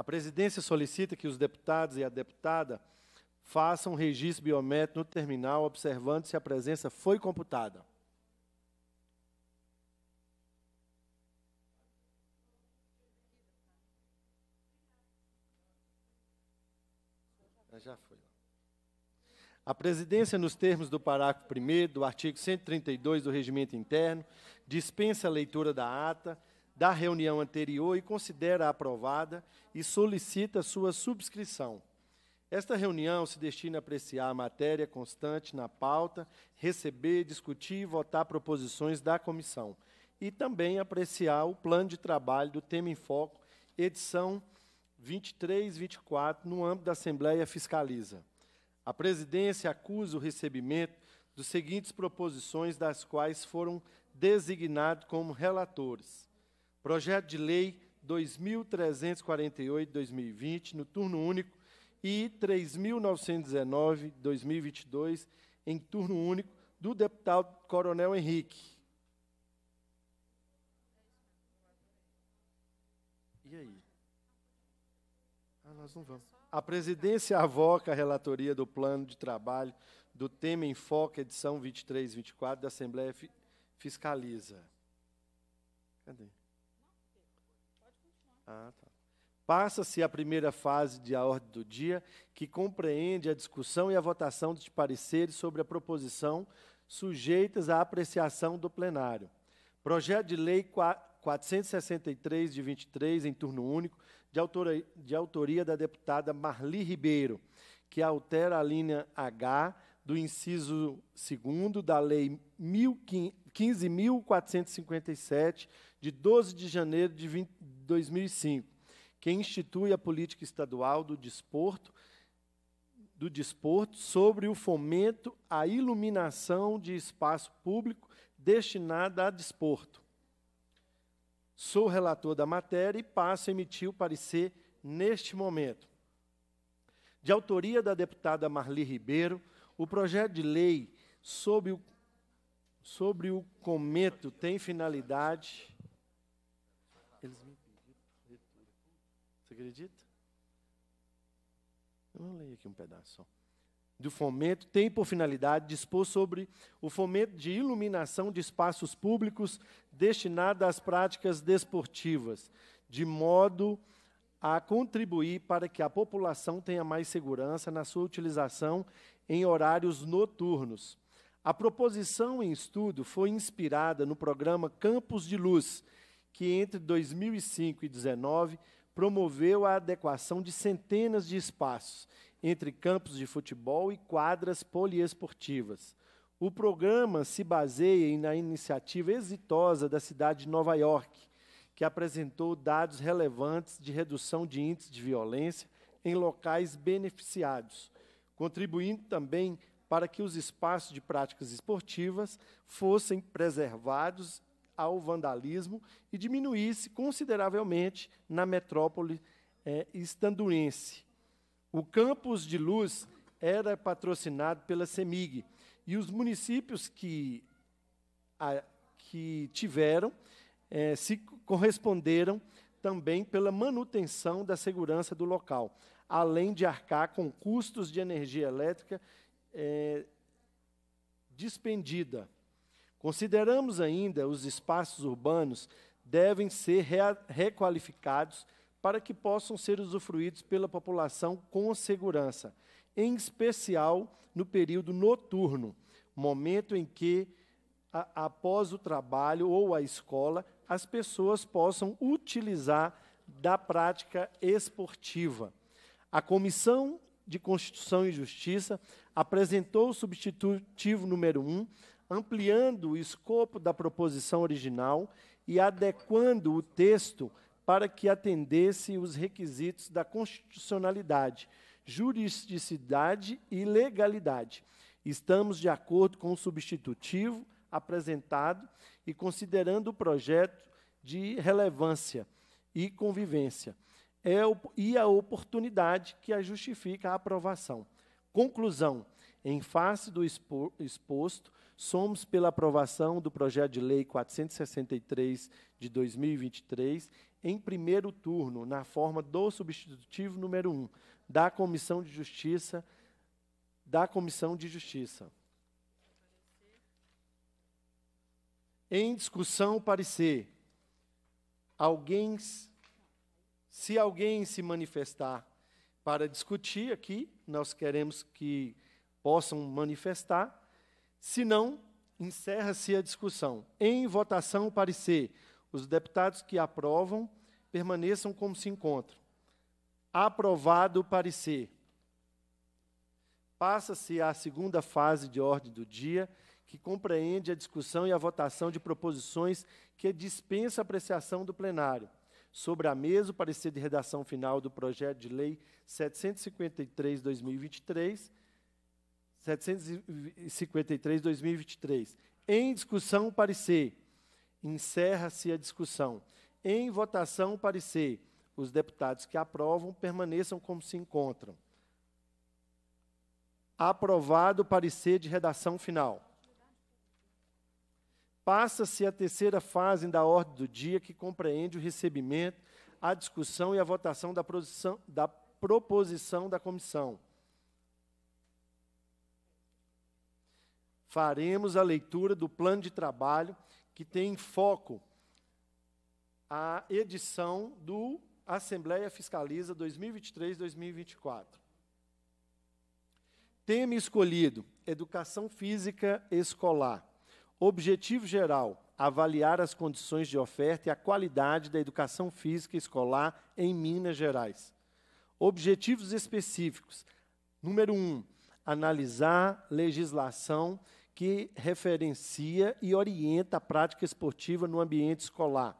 A presidência solicita que os deputados e a deputada façam um registro biométrico no terminal, observando se a presença foi computada. Já foi. A presidência, nos termos do parágrafo 1 do artigo 132 do Regimento Interno, dispensa a leitura da ata da reunião anterior e considera aprovada e solicita sua subscrição. Esta reunião se destina a apreciar a matéria constante na pauta, receber, discutir e votar proposições da comissão e também apreciar o plano de trabalho do tema em foco, edição 23, 24, no âmbito da Assembleia Fiscaliza. A presidência acusa o recebimento dos seguintes proposições das quais foram designados como relatores. Projeto de Lei 2348-2020, no turno único, e 3919-2022, em turno único, do deputado Coronel Henrique. E aí? Ah, nós não vamos. A presidência avoca a relatoria do plano de trabalho do tema em foco, edição 23-24, da Assembleia Fiscaliza. Cadê? Ah, tá. Passa-se a primeira fase de a ordem do dia, que compreende a discussão e a votação de pareceres sobre a proposição sujeitas à apreciação do plenário. Projeto de Lei 463 de 23, em turno único, de autoria, de autoria da deputada Marli Ribeiro, que altera a linha H do inciso 2 da Lei 15.457, de 12 de janeiro de 20, 2005, que institui a política estadual do desporto, do desporto sobre o fomento à iluminação de espaço público destinado a desporto. Sou relator da matéria e passo a emitir o parecer neste momento. De autoria da deputada Marli Ribeiro, o projeto de lei sobre o, sobre o comento tem finalidade acredita? Eu vou ler aqui um pedaço Do fomento tem por finalidade dispor sobre o fomento de iluminação de espaços públicos destinados às práticas desportivas, de modo a contribuir para que a população tenha mais segurança na sua utilização em horários noturnos. A proposição em estudo foi inspirada no programa Campos de Luz, que entre 2005 e 2019 promoveu a adequação de centenas de espaços entre campos de futebol e quadras poliesportivas. O programa se baseia na iniciativa exitosa da cidade de Nova York, que apresentou dados relevantes de redução de índices de violência em locais beneficiados, contribuindo também para que os espaços de práticas esportivas fossem preservados ao vandalismo e diminuísse consideravelmente na metrópole é, estanduense. O campus de luz era patrocinado pela CEMIG e os municípios que, a, que tiveram é, se corresponderam também pela manutenção da segurança do local, além de arcar com custos de energia elétrica é, despendida. Consideramos ainda os espaços urbanos devem ser requalificados para que possam ser usufruídos pela população com segurança, em especial no período noturno, momento em que, a, após o trabalho ou a escola, as pessoas possam utilizar da prática esportiva. A Comissão de Constituição e Justiça apresentou o substitutivo número 1, um, ampliando o escopo da proposição original e adequando o texto para que atendesse os requisitos da constitucionalidade, juridicidade e legalidade. Estamos de acordo com o substitutivo apresentado e considerando o projeto de relevância e convivência é, e a oportunidade que a justifica a aprovação. Conclusão: em face do expo, exposto, somos pela aprovação do projeto de lei 463 de 2023 em primeiro turno, na forma do substitutivo número 1 da Comissão de Justiça da Comissão de Justiça. Em discussão, parecer. Alguém se alguém se manifestar para discutir aqui, nós queremos que possam manifestar se não, encerra-se a discussão. Em votação, o parecer. Os deputados que aprovam permaneçam como se encontram. Aprovado o parecer. Passa-se à segunda fase de ordem do dia, que compreende a discussão e a votação de proposições que dispensa apreciação do plenário. Sobre a mesa, o parecer de redação final do projeto de lei 753/2023 753, 2023. Em discussão, parecer. Encerra-se a discussão. Em votação, parecer. Os deputados que aprovam permaneçam como se encontram. Aprovado o parecer de redação final. Passa-se a terceira fase da ordem do dia, que compreende o recebimento, a discussão e a votação da, da proposição da comissão faremos a leitura do plano de trabalho que tem em foco a edição do Assembleia Fiscaliza 2023-2024. Tema escolhido: Educação Física Escolar. Objetivo geral: avaliar as condições de oferta e a qualidade da educação física escolar em Minas Gerais. Objetivos específicos: número um, analisar legislação que referencia e orienta a prática esportiva no ambiente escolar.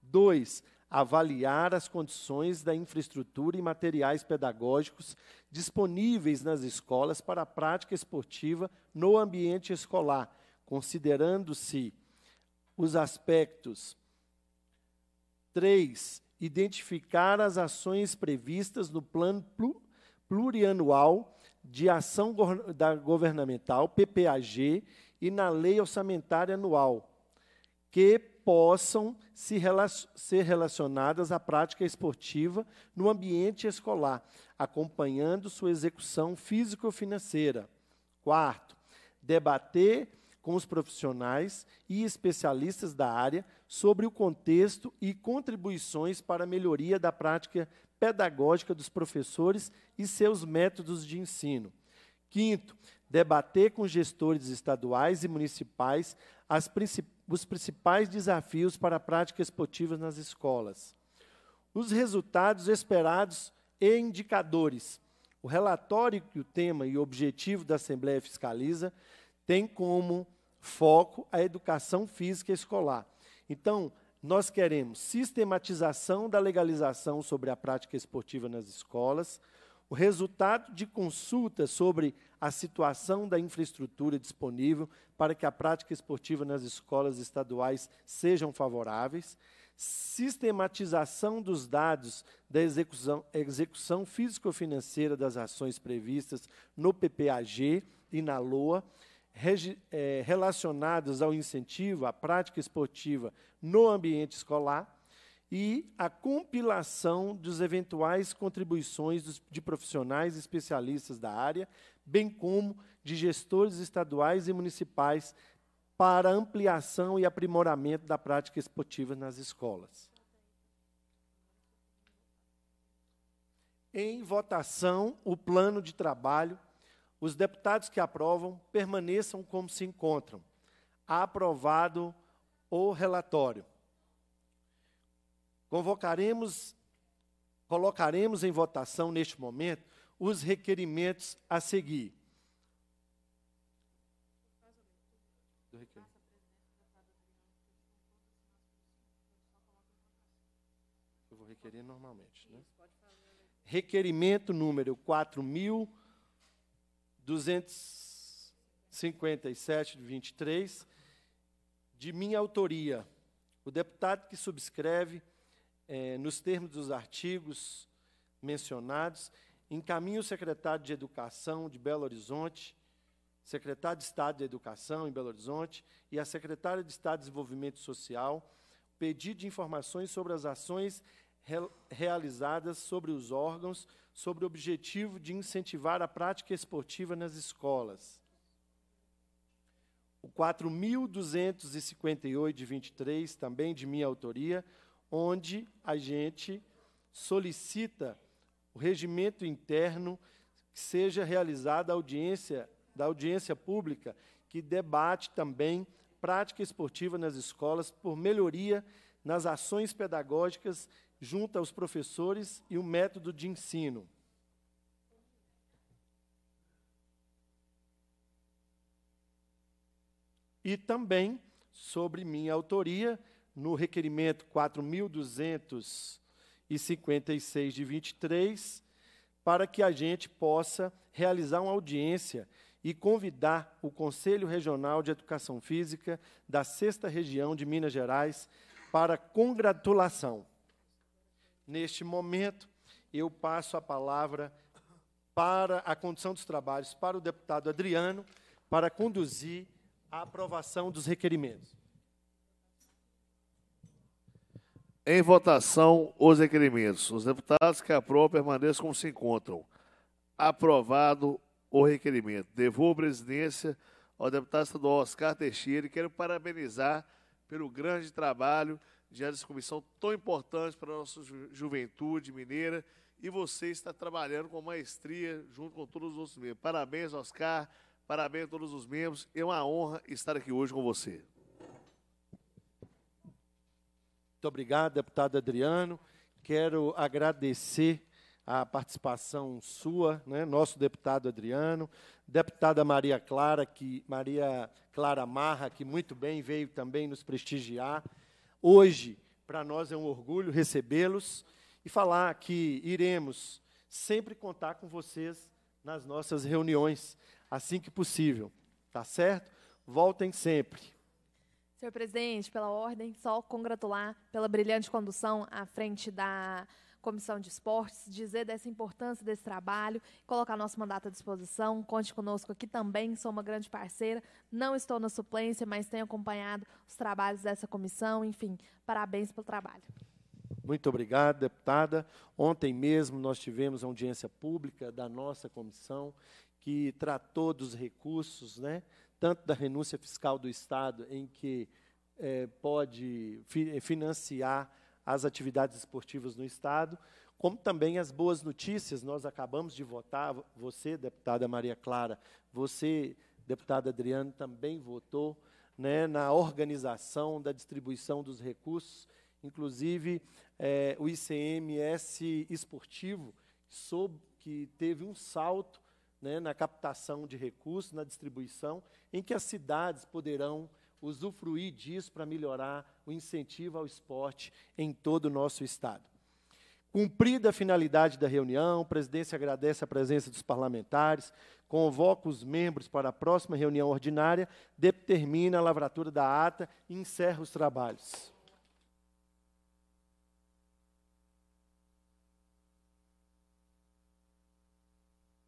2. Avaliar as condições da infraestrutura e materiais pedagógicos disponíveis nas escolas para a prática esportiva no ambiente escolar, considerando-se os aspectos. 3. Identificar as ações previstas no plano plurianual de Ação da Governamental, PPAG, e na Lei Orçamentária Anual, que possam se relacion, ser relacionadas à prática esportiva no ambiente escolar, acompanhando sua execução físico-financeira. Quarto, debater com os profissionais e especialistas da área sobre o contexto e contribuições para a melhoria da prática pedagógica dos professores e seus métodos de ensino. Quinto, debater com gestores estaduais e municipais princip os principais desafios para a prática esportiva nas escolas. Os resultados esperados e indicadores. O relatório que o tema e o objetivo da Assembleia Fiscaliza tem como foco a educação física escolar. Então, nós queremos sistematização da legalização sobre a prática esportiva nas escolas, o resultado de consulta sobre a situação da infraestrutura disponível para que a prática esportiva nas escolas estaduais sejam favoráveis, sistematização dos dados da execução, execução físico-financeira das ações previstas no PPAG e na LOA, eh, relacionados ao incentivo à prática esportiva no ambiente escolar e a compilação dos eventuais contribuições dos, de profissionais especialistas da área, bem como de gestores estaduais e municipais para ampliação e aprimoramento da prática esportiva nas escolas. Em votação, o plano de trabalho os deputados que aprovam permaneçam como se encontram. Aprovado o relatório. Convocaremos, colocaremos em votação neste momento os requerimentos a seguir. Eu vou requerer normalmente, né? Requerimento número 4000 257 de 23, de minha autoria. O deputado que subscreve, eh, nos termos dos artigos mencionados, encaminha o secretário de Educação de Belo Horizonte, secretário de Estado de Educação em Belo Horizonte e a secretária de Estado de Desenvolvimento Social, pedido de informações sobre as ações realizadas sobre os órgãos, sobre o objetivo de incentivar a prática esportiva nas escolas. O 4.258 de 23, também de minha autoria, onde a gente solicita o regimento interno que seja realizada a audiência da audiência pública que debate também prática esportiva nas escolas por melhoria nas ações pedagógicas junto aos professores e o método de ensino. E também sobre minha autoria, no requerimento 4256 de 23, para que a gente possa realizar uma audiência e convidar o Conselho Regional de Educação Física da Sexta Região de Minas Gerais para congratulação. Neste momento, eu passo a palavra para a condução dos trabalhos para o deputado Adriano, para conduzir a aprovação dos requerimentos. Em votação, os requerimentos. Os deputados que aprovam permaneçam como se encontram. Aprovado o requerimento. Devolvo a presidência ao deputado estadual Oscar Teixeira e quero parabenizar pelo grande trabalho diante dessa comissão tão importante para a nossa ju juventude mineira. E você está trabalhando com maestria junto com todos os outros membros. Parabéns, Oscar. Parabéns a todos os membros. É uma honra estar aqui hoje com você. Muito obrigado, deputado Adriano. Quero agradecer a participação sua, né, nosso deputado Adriano, deputada Maria Clara, que Maria Clara Marra, que muito bem veio também nos prestigiar. Hoje, para nós é um orgulho recebê-los e falar que iremos sempre contar com vocês nas nossas reuniões, assim que possível. Tá certo? Voltem sempre. Senhor presidente, pela ordem, só congratular pela brilhante condução à frente da comissão de esportes, dizer dessa importância desse trabalho, colocar nosso mandato à disposição. Conte conosco aqui também, sou uma grande parceira, não estou na suplência, mas tenho acompanhado os trabalhos dessa comissão. Enfim, parabéns pelo trabalho. Muito obrigado, deputada. Ontem mesmo nós tivemos audiência pública da nossa comissão que tratou dos recursos, né, tanto da renúncia fiscal do Estado, em que é, pode fi eh, financiar as atividades esportivas no Estado, como também as boas notícias. Nós acabamos de votar, você, deputada Maria Clara, você, deputada Adriano, também votou né, na organização da distribuição dos recursos, inclusive é, o ICMS esportivo, sob, que teve um salto né, na captação de recursos, na distribuição, em que as cidades poderão usufruir disso para melhorar o incentivo ao esporte em todo o nosso Estado. Cumprida a finalidade da reunião, a presidência agradece a presença dos parlamentares, convoca os membros para a próxima reunião ordinária, determina a lavratura da ata e encerra os trabalhos.